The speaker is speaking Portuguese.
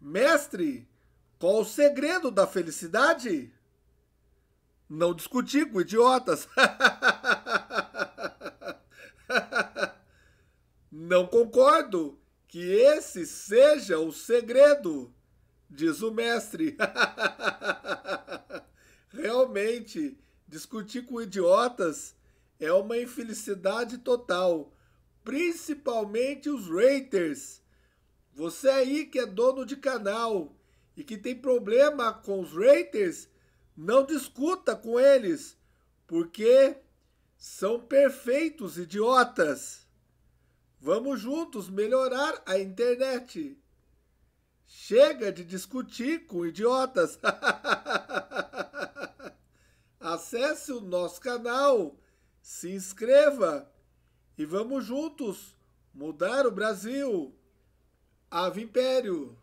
Mestre, qual o segredo da felicidade? Não discutir com idiotas. Não concordo que esse seja o segredo, diz o mestre. Realmente, discutir com idiotas é uma infelicidade total, principalmente os raters você aí que é dono de canal e que tem problema com os haters, não discuta com eles, porque são perfeitos idiotas. Vamos juntos melhorar a internet. Chega de discutir com idiotas. Acesse o nosso canal, se inscreva e vamos juntos mudar o Brasil. Ave Império!